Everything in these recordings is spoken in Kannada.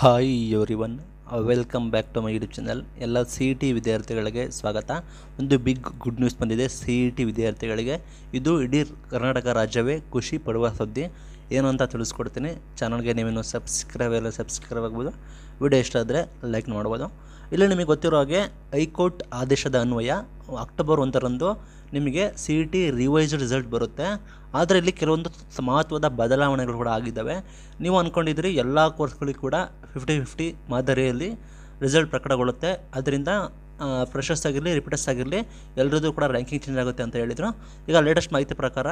hi everyone welcome back to my YouTube channel ಎಲ್ಲ ಸಿ ಟಿ ವಿದ್ಯಾರ್ಥಿಗಳಿಗೆ ಸ್ವಾಗತ ಒಂದು ಬಿಗ್ ಗುಡ್ ನ್ಯೂಸ್ ಬಂದಿದೆ ಸಿ ಇ ಟಿ ವಿದ್ಯಾರ್ಥಿಗಳಿಗೆ ಇದು ಇಡೀ ಕರ್ನಾಟಕ ರಾಜ್ಯವೇ ಖುಷಿ ಪಡುವ ಸುದ್ದಿ ಏನು ಅಂತ ತಿಳಿಸ್ಕೊಡ್ತೀನಿ ಚಾನಲ್ಗೆ ನೀವೇನು ಸಬ್ಸ್ಕ್ರೈಬ್ ಎಲ್ಲ ಸಬ್ಸ್ಕ್ರೈಬ್ ಆಗ್ಬೋದು ವಿಡಿಯೋ ಇಷ್ಟ ಆದರೆ ಲೈಕ್ ಮಾಡ್ಬೋದು ಇಲ್ಲಿ ನಿಮಗೆ ಗೊತ್ತಿರೋ ಹಾಗೆ ಹೈಕೋರ್ಟ್ ಆದೇಶದ ಅನ್ವಯ ಅಕ್ಟೋಬರ್ ಒಂದರಂದು ನಿಮಗೆ C E T revised result ಬರುತ್ತೆ ಆದರೆ ಇಲ್ಲಿ ಕೆಲವೊಂದು ಮಹತ್ವದ ಬದಲಾವಣೆಗಳು ಕೂಡ ಆಗಿದ್ದಾವೆ ನೀವು ಅಂದ್ಕೊಂಡಿದ್ರಿ ಎಲ್ಲ ಕೋರ್ಸ್ಗಳಿಗೆ ಕೂಡ ಫಿಫ್ಟಿ ಫಿಫ್ಟಿ ಮಾದರಿಯಲ್ಲಿ ರಿಸಲ್ಟ್ ಪ್ರಕಟಗೊಳ್ಳುತ್ತೆ ಅದರಿಂದ ಫ್ರೆಶರ್ಸ್ ಆಗಿರಲಿ ರಿಪೀಟರ್ಸ್ ಆಗಿರಲಿ ಎಲ್ಲರದ್ದು ಕೂಡ ರ್ಯಾಂಕಿಂಗ್ ಚೇಂಜ್ ಆಗುತ್ತೆ ಅಂತ ಹೇಳಿದರು ಈಗ ಲೇಟೆಸ್ಟ್ ಮಾಹಿತಿ ಪ್ರಕಾರ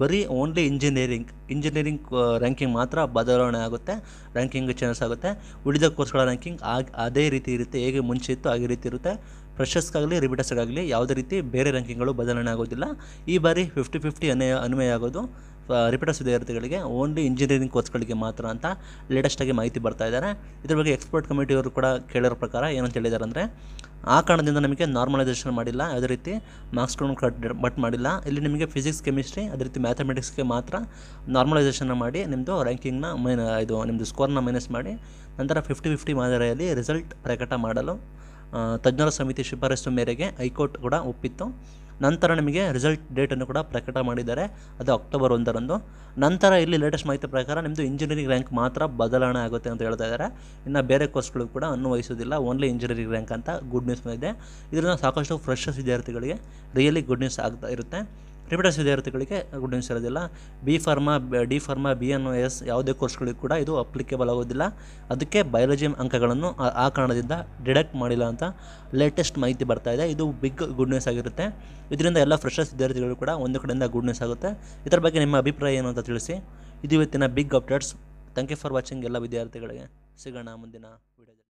ಬರೀ ಓನ್ಲಿ ಇಂಜಿನಿಯರಿಂಗ್ ಇಂಜಿನಿಯರಿಂಗ್ ರ್ಯಾಂಕಿಂಗ್ ಮಾತ್ರ ಬದಲಾವಣೆ ಆಗುತ್ತೆ ರ್ಯಾಂಕಿಂಗ್ ಚೇಂಜಸ್ ಆಗುತ್ತೆ ಉಳಿದ ಕೋರ್ಸ್ಗಳ ರ್ಯಾಂಕಿಂಗ್ ಆಗ ಅದೇ ರೀತಿ ಇರುತ್ತೆ ಹೇಗೆ ಮುಂಚೆ ಇತ್ತು ಅದೇ ರೀತಿ ಇರುತ್ತೆ ಫ್ರೆಷರ್ಸ್ಗಾಗಲಿ ರಿಬಿಟರ್ಸ್ಗಾಗಲಿ ಯಾವುದೇ ರೀತಿ ಬೇರೆ ರ್ಯಾಂಕಿಂಗ್ಗಳು ಬದಲಾವಣೆ ಆಗೋದಿಲ್ಲ ಈ ಬಾರಿ ಫಿಫ್ಟಿ ಫಿಫ್ಟಿ ಅನ್ವಯ ಅನ್ವಯ ಆಗೋದು ರಿಪೀಟರ್ಸ್ ವಿದ್ಯಾರ್ಥಿಗಳಿಗೆ ಓನ್ಲಿ ಇಂಜಿನಿಯರಿಂಗ್ ಕೋರ್ಸ್ಗಳಿಗೆ ಮಾತ್ರ ಅಂತ ಲೇಟೆಸ್ಟಾಗಿ ಮಾಹಿತಿ ಬರ್ತಾ ಇದ್ದಾರೆ ಇದ್ರ ಬಗ್ಗೆ ಎಕ್ಸ್ಪರ್ಟ್ ಕಮಿಟಿಯವರು ಕೂಡ ಕೇಳಿರೋ ಪ್ರಕಾರ ಏನಂತ ಹೇಳಿದ್ದಾರೆ ಅಂದರೆ ಆ ಕಾರಣದಿಂದ ನಮಗೆ ನಾರ್ಮಲೈಸೇಷನ್ ಮಾಡಿಲ್ಲ ಅದೇ ರೀತಿ ಮಾರ್ಕ್ಸ್ಗಳನ್ನು ಕಟ್ ಬಟ್ ಮಾಡಿಲ್ಲ ಇಲ್ಲಿ ನಿಮಗೆ ಫಿಸಿಕ್ಸ್ ಕೆಮಿಸ್ಟ್ರಿ ಅದೇ ರೀತಿ ಮ್ಯಾಥಮೆಟಿಕ್ಸ್ಗೆ ಮಾತ್ರ ನಾರ್ಮಲೈಸೇಷನ್ನ ಮಾಡಿ ನಿಮ್ಮದು ರ್ಯಾಂಕಿಂಗ್ನ ಮೈನ ಇದು ನಿಮ್ಮದು ಸ್ಕೋರ್ನ ಮೈನಸ್ ಮಾಡಿ ನಂತರ ಫಿಫ್ಟಿ ಫಿಫ್ಟಿ ಮಾದರಿಯಲ್ಲಿ ರಿಸಲ್ಟ್ ಪ್ರಕಟ ಮಾಡಲು ತಜ್ಞರ ಸಮಿತಿ ಶಿಫಾರಸು ಮೇರೆಗೆ ಹೈಕೋರ್ಟ್ ಕೂಡ ಒಪ್ಪಿತ್ತು ನಂತರ ನಿಮಗೆ ರಿಸಲ್ಟ್ ಡೇಟನ್ನು ಕೂಡ ಪ್ರಕಟ ಮಾಡಿದ್ದಾರೆ ಅದು ಅಕ್ಟೋಬರ್ ಒಂದರಂದು ನಂತರ ಇಲ್ಲಿ ಲೇಟೆಸ್ಟ್ ಮಾಹಿತಿ ಪ್ರಕಾರ ನಿಮ್ಮದು ಇಂಜಿನಿಯರಿಂಗ್ ರ್ಯಾಂಕ್ ಮಾತ್ರ ಬದಲಾವಣೆ ಆಗುತ್ತೆ ಅಂತ ಹೇಳ್ತಾ ಇದ್ದಾರೆ ಇನ್ನು ಬೇರೆ ಕೋರ್ಸ್ಗಳು ಕೂಡ ಅನ್ವಯಿಸೋದಿಲ್ಲ ಓನ್ಲಿ ಇಂಜಿನಿಯರಿಂಗ್ ರ್ಯಾಂಕ್ ಅಂತ ಗುಡ್ ನ್ಯೂಸ್ ಇದೆ ಇದರಿಂದ ಸಾಕಷ್ಟು ಫ್ರೆಶರ್ಸ್ ವಿದ್ಯಾರ್ಥಿಗಳಿಗೆ ರಿಯಲಿ ಗುಡ್ ನ್ಯೂಸ್ ಆಗ್ತಾ ಇರುತ್ತೆ ರಿಪಿಟರ್ಸ್ ವಿದ್ಯಾರ್ಥಿಗಳಿಗೆ ಗುಡ್ ನ್ಯೂಸ್ ಇರೋದಿಲ್ಲ B pharma D pharma B N S ಯಾವುದೇ ಕೋರ್ಸ್ಗಳಿಗೂ ಕೂಡ ಇದು ಅಪ್ಲಿಕೇಬಲ್ ಆಗೋದಿಲ್ಲ ಅದಕ್ಕೆ ಬಯಾಲಜಿ ಅಂಕಗಳನ್ನು ಆ ಕಾರಣದಿಂದ ಡಿಡಕ್ಟ್ ಮಾಡಿಲ್ಲ ಅಂತ ಲೇಟೆಸ್ಟ್ ಮಾಹಿತಿ ಬರ್ತಾ ಇದೆ ಇದು ಬಿಗ್ ಗುಡ್ ನ್ಯೂಸ್ ಆಗಿರುತ್ತೆ ಇದರಿಂದ ಎಲ್ಲ ಫ್ರೆಶರ್ಸ್ ವಿದ್ಯಾರ್ಥಿಗಳು ಕೂಡ ಒಂದು ಕಡೆಯಿಂದ ಗುಡ್ ನ್ಯೂಸ್ ಆಗುತ್ತೆ ಇದರ ಬಗ್ಗೆ ನಿಮ್ಮ ಅಭಿಪ್ರಾಯ ಏನು ಅಂತ ತಿಳಿಸಿ ಇದು ಇವತ್ತಿನ big updates thank you for watching ಎಲ್ಲ ವಿದ್ಯಾರ್ಥಿಗಳಿಗೆ ಸಿಗೋಣ ಮುಂದಿನ ವಿಡಿಯೋ